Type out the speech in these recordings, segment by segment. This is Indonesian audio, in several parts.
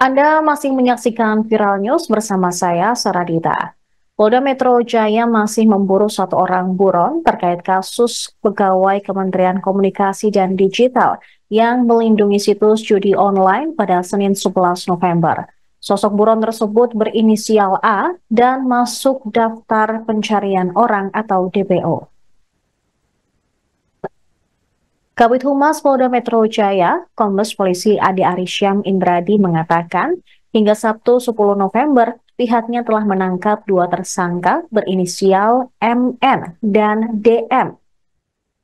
Anda masih menyaksikan Viral News bersama saya, Saradita. Polda Metro Jaya masih memburu satu orang buron terkait kasus pegawai Kementerian Komunikasi dan Digital yang melindungi situs judi online pada Senin 11 November. Sosok buron tersebut berinisial A dan masuk daftar pencarian orang atau DPO. Kabit Humas Polda Metro Jaya, Kombes Polisi Ade Arisyam Indradi mengatakan, hingga Sabtu 10 November, pihaknya telah menangkap dua tersangka berinisial MN dan DM.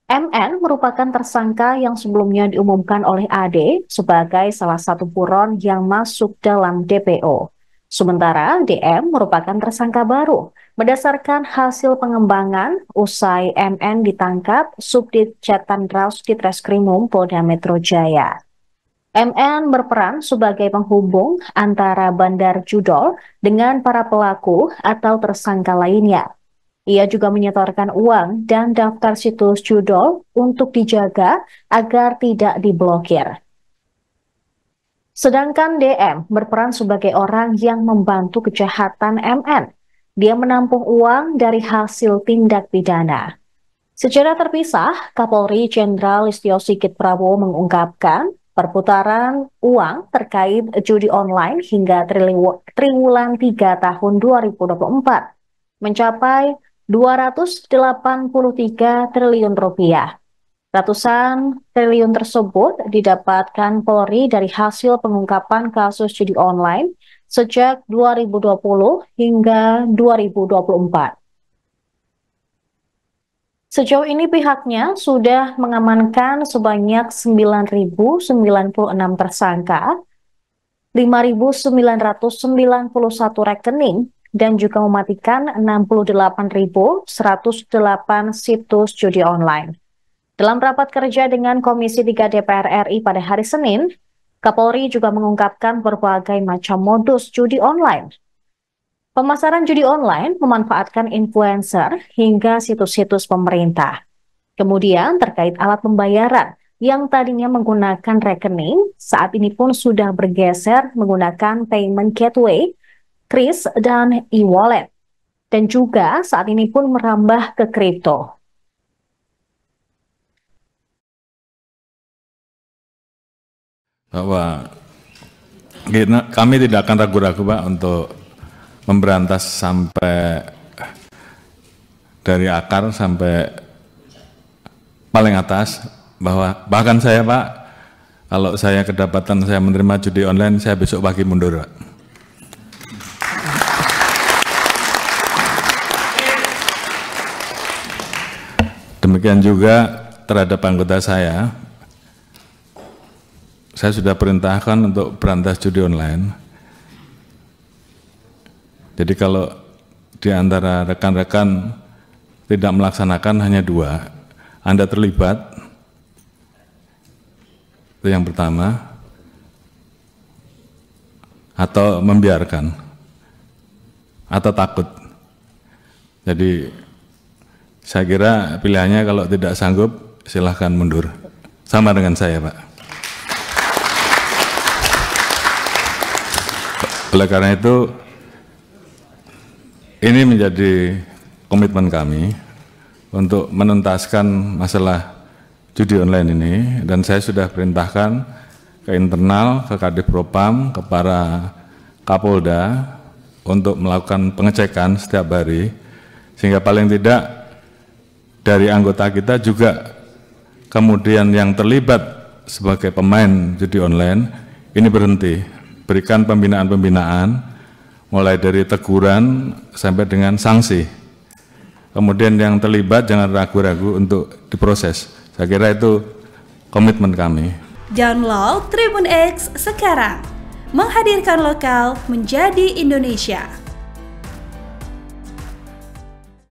MN merupakan tersangka yang sebelumnya diumumkan oleh AD sebagai salah satu buron yang masuk dalam DPO. Sementara DM merupakan tersangka baru. Berdasarkan hasil pengembangan, usai MN ditangkap, Subdit Raus di Treskrimum Polda Metro Jaya. MN berperan sebagai penghubung antara Bandar Judol dengan para pelaku atau tersangka lainnya. Ia juga menyetorkan uang dan daftar situs Judol untuk dijaga agar tidak diblokir. Sedangkan DM berperan sebagai orang yang membantu kejahatan MN. Dia menampung uang dari hasil tindak pidana. Secara terpisah, Kapolri Jenderal Listio Sigit Prabowo mengungkapkan perputaran uang terkait judi online hingga triwulan 3 tahun 2024 mencapai 283 triliun rupiah. Ratusan triliun tersebut didapatkan Polri dari hasil pengungkapan kasus judi online sejak 2020 hingga 2024. Sejauh ini pihaknya sudah mengamankan sebanyak 9.096 tersangka, 5.991 rekening, dan juga mematikan 68.108 situs judi online. Dalam rapat kerja dengan Komisi 3 DPR RI pada hari Senin, Kapolri juga mengungkapkan berbagai macam modus judi online. Pemasaran judi online memanfaatkan influencer hingga situs-situs pemerintah. Kemudian terkait alat pembayaran yang tadinya menggunakan rekening, saat ini pun sudah bergeser menggunakan payment gateway, Kris, dan e-wallet. Dan juga saat ini pun merambah ke kripto. bahwa kami tidak akan ragu-ragu Pak untuk memberantas sampai dari akar sampai paling atas bahwa bahkan saya Pak kalau saya kedapatan saya menerima judi online saya besok pagi mundur Pak. Demikian juga terhadap anggota saya saya sudah perintahkan untuk berantas judi online. Jadi kalau di antara rekan-rekan tidak melaksanakan hanya dua, Anda terlibat, itu yang pertama, atau membiarkan, atau takut. Jadi saya kira pilihannya kalau tidak sanggup silahkan mundur. Sama dengan saya Pak. Oleh karena itu, ini menjadi komitmen kami untuk menuntaskan masalah judi online ini dan saya sudah perintahkan ke internal, ke Kadif Propam, ke para Kapolda untuk melakukan pengecekan setiap hari sehingga paling tidak dari anggota kita juga kemudian yang terlibat sebagai pemain judi online ini berhenti berikan pembinaan-pembinaan mulai dari teguran sampai dengan sanksi. Kemudian yang terlibat jangan ragu-ragu untuk diproses. Saya kira itu komitmen kami. Download Tribun X sekarang. Menghadirkan lokal menjadi Indonesia.